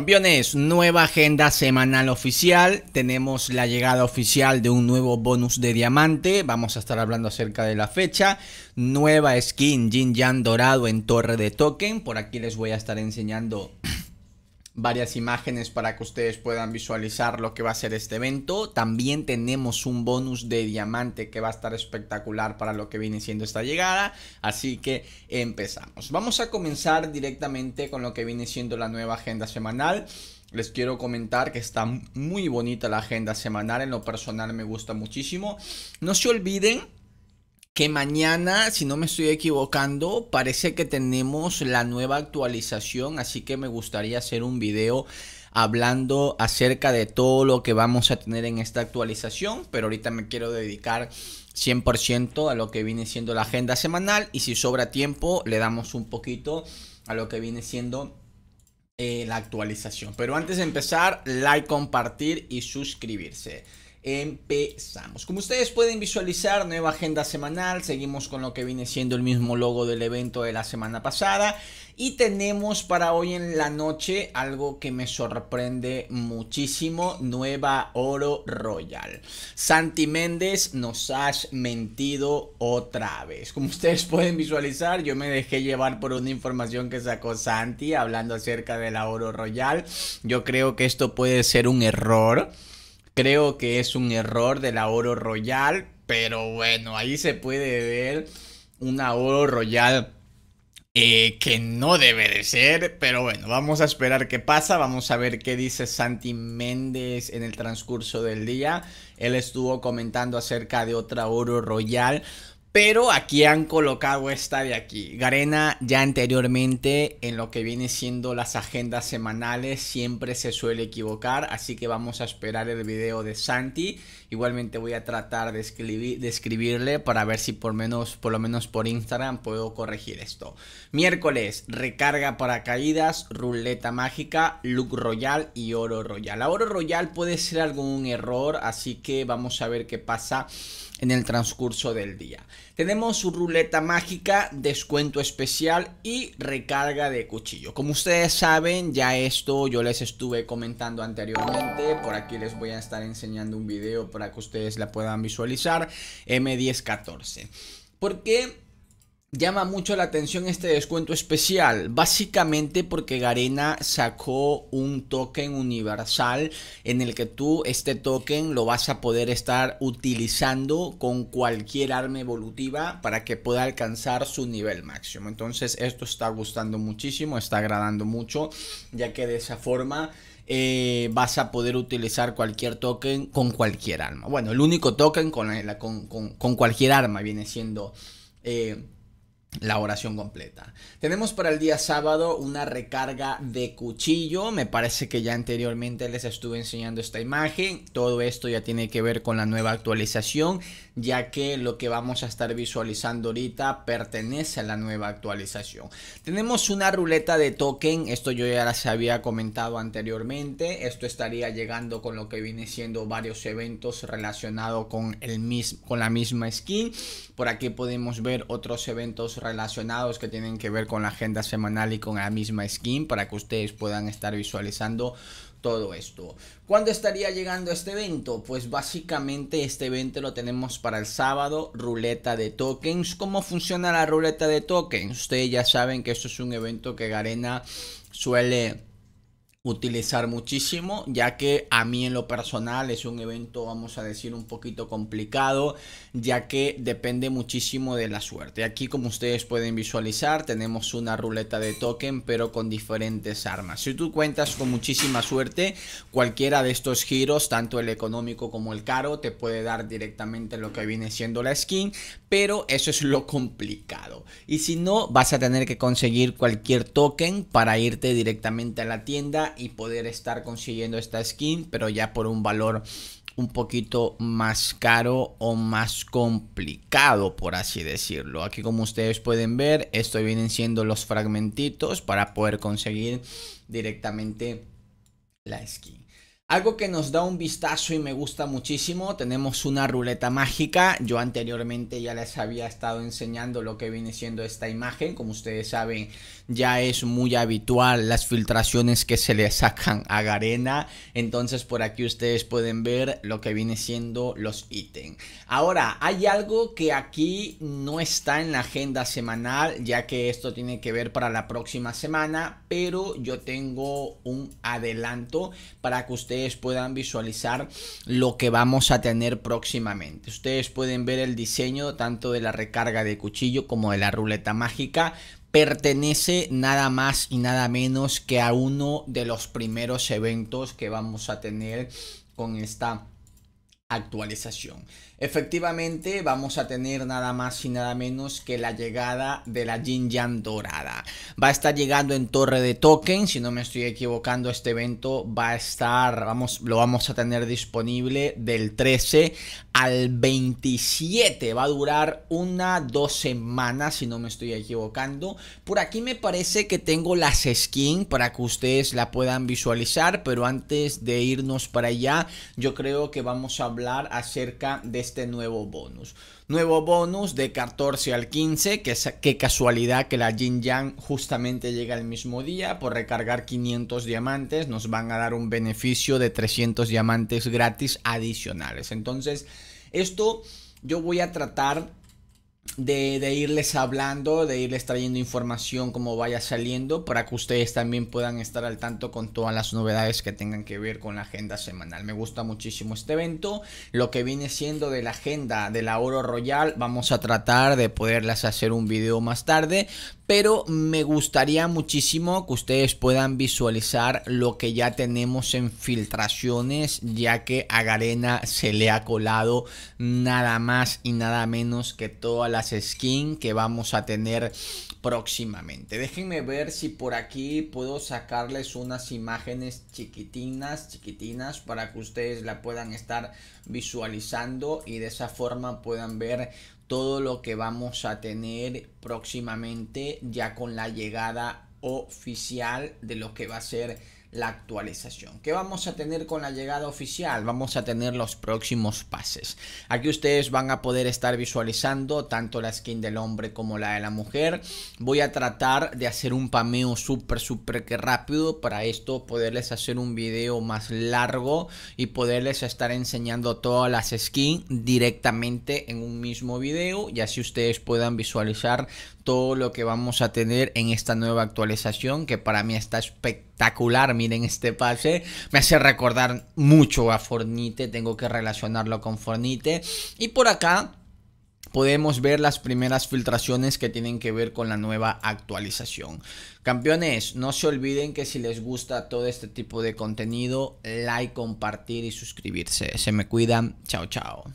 Campeones, nueva agenda semanal oficial. Tenemos la llegada oficial de un nuevo bonus de diamante. Vamos a estar hablando acerca de la fecha. Nueva skin Jin Yang dorado en torre de token. Por aquí les voy a estar enseñando varias imágenes para que ustedes puedan visualizar lo que va a ser este evento. También tenemos un bonus de diamante que va a estar espectacular para lo que viene siendo esta llegada. Así que empezamos. Vamos a comenzar directamente con lo que viene siendo la nueva agenda semanal. Les quiero comentar que está muy bonita la agenda semanal. En lo personal me gusta muchísimo. No se olviden que mañana, si no me estoy equivocando, parece que tenemos la nueva actualización, así que me gustaría hacer un video hablando acerca de todo lo que vamos a tener en esta actualización, pero ahorita me quiero dedicar 100% a lo que viene siendo la agenda semanal y si sobra tiempo le damos un poquito a lo que viene siendo eh, la actualización. Pero antes de empezar, like, compartir y suscribirse empezamos. Como ustedes pueden visualizar, nueva agenda semanal, seguimos con lo que viene siendo el mismo logo del evento de la semana pasada y tenemos para hoy en la noche algo que me sorprende muchísimo, nueva Oro Royal. Santi Méndez nos has mentido otra vez. Como ustedes pueden visualizar, yo me dejé llevar por una información que sacó Santi hablando acerca de la Oro Royal. Yo creo que esto puede ser un error. Creo que es un error del Oro Royal, pero bueno, ahí se puede ver un Oro Royal eh, que no debe de ser, pero bueno, vamos a esperar qué pasa, vamos a ver qué dice Santi Méndez en el transcurso del día. Él estuvo comentando acerca de otra Oro Royal pero aquí han colocado esta de aquí. Garena ya anteriormente en lo que viene siendo las agendas semanales siempre se suele equivocar, así que vamos a esperar el video de Santi. Igualmente voy a tratar de, escribirle para ver si por, menos, por lo menos por Instagram puedo corregir esto. Miércoles, recarga para caídas, ruleta mágica, look royal y oro royal. La oro royal puede ser algún error, así que vamos a ver qué pasa en el transcurso del día. Tenemos su ruleta mágica, descuento especial y recarga de cuchillo. Como ustedes saben, ya esto yo les estuve comentando anteriormente. Por aquí les voy a estar enseñando un video para que ustedes la puedan visualizar. M1014. ¿Por qué? llama mucho la atención este descuento especial, básicamente porque Garena sacó un token universal en el que tú este token lo vas a poder estar utilizando con cualquier arma evolutiva para que pueda alcanzar su nivel máximo. Entonces esto está gustando muchísimo, está agradando mucho, ya que de esa forma... Eh, vas a poder utilizar cualquier token con cualquier arma. Bueno, el único token con, con, cualquier arma viene siendo eh, la oración completa. Tenemos para el día sábado una recarga de cuchillo. Me parece que ya anteriormente les estuve enseñando esta imagen. Todo esto ya tiene que ver con la nueva actualización, ya que lo que vamos a estar visualizando ahorita pertenece a la nueva actualización. Tenemos una ruleta de token. Esto yo ya se había comentado anteriormente. Esto estaría llegando con lo que viene siendo varios eventos relacionados con, con la misma skin. Por aquí podemos ver otros eventos relacionados que tienen que ver con la agenda semanal y con la misma skin para que ustedes puedan estar visualizando todo esto. ¿Cuándo estaría llegando este evento? Pues básicamente este evento lo tenemos para el sábado, ruleta de tokens. ¿Cómo funciona la ruleta de tokens? Ustedes ya saben que esto es un evento que Garena suele utilizar muchísimo, ya que a mí en lo personal es un evento, vamos a decir, un poquito complicado, ya que depende muchísimo de la suerte. Aquí, como ustedes pueden visualizar, tenemos una ruleta de token, pero con diferentes armas. Si tú cuentas con muchísima suerte, cualquiera de estos giros, tanto el económico como el caro, te puede dar directamente lo que viene siendo la skin, pero eso es lo complicado. Y si no, vas a tener que conseguir cualquier token para irte directamente a la tienda y poder estar consiguiendo esta skin, pero ya por un valor un poquito más caro o más complicado por así decirlo aquí como ustedes pueden ver esto vienen siendo los fragmentitos para poder conseguir directamente la skin algo que nos da un vistazo y me gusta muchísimo, tenemos una ruleta mágica, yo anteriormente ya les había estado enseñando lo que viene siendo esta imagen, como ustedes saben ya es muy habitual las filtraciones que se le sacan a Garena, entonces por aquí ustedes pueden ver lo que viene siendo los ítems. Ahora, hay algo que aquí no está en la agenda semanal, ya que esto tiene que ver para la próxima semana, pero yo tengo un adelanto para que ustedes puedan visualizar lo que vamos a tener próximamente. Ustedes pueden ver el diseño tanto de la recarga de cuchillo como de la ruleta mágica pertenece nada más y nada menos que a uno de los primeros eventos que vamos a tener con esta actualización. Efectivamente, vamos a tener nada más y nada menos que la llegada de la Jin Yang dorada. Va a estar llegando en Torre de Token, si no me estoy equivocando, este evento va a estar, vamos, lo vamos a tener disponible del 13 al 27. Va a durar una, dos semanas, si no me estoy equivocando. Por aquí me parece que tengo las skins para que ustedes la puedan visualizar. Pero antes de irnos para allá, yo creo que vamos a hablar acerca de este nuevo bonus. Nuevo bonus de 14 al 15, que qué casualidad que la Jin Yang justamente llega el mismo día. Por recargar 500 diamantes nos van a dar un beneficio de 300 diamantes gratis adicionales. Entonces, esto yo voy a tratar de, irles hablando, de irles trayendo información como vaya saliendo, para que ustedes también puedan estar al tanto con todas las novedades que tengan que ver con la agenda semanal. Me gusta muchísimo este evento. Lo que viene siendo de la agenda de la Oro Royal, vamos a tratar de poderlas hacer un video más tarde, pero me gustaría muchísimo que ustedes puedan visualizar lo que ya tenemos en filtraciones, ya que a Garena se le ha colado nada más y nada menos que todas las skins que vamos a tener próximamente. Déjenme ver si por aquí puedo sacarles unas imágenes chiquitinas, chiquitinas, para que ustedes la puedan estar visualizando y de esa forma puedan ver todo lo que vamos a tener próximamente ya con la llegada oficial de lo que va a ser la actualización. ¿Qué vamos a tener con la llegada oficial? Vamos a tener los próximos pases. Aquí ustedes van a poder estar visualizando tanto la skin del hombre como la de la mujer. Voy a tratar de hacer un pameo súper, súper que rápido para esto poderles hacer un video más largo y poderles estar enseñando todas las skins directamente en un mismo video y así ustedes puedan visualizar todo lo que vamos a tener en esta nueva actualización que para mí está espectacular espectacular, miren este pase, me hace recordar mucho a Fornite, tengo que relacionarlo con Fornite. Y por acá podemos ver las primeras filtraciones que tienen que ver con la nueva actualización. Campeones, no se olviden que si les gusta todo este tipo de contenido, like, compartir y suscribirse. Se me cuidan, chao chao.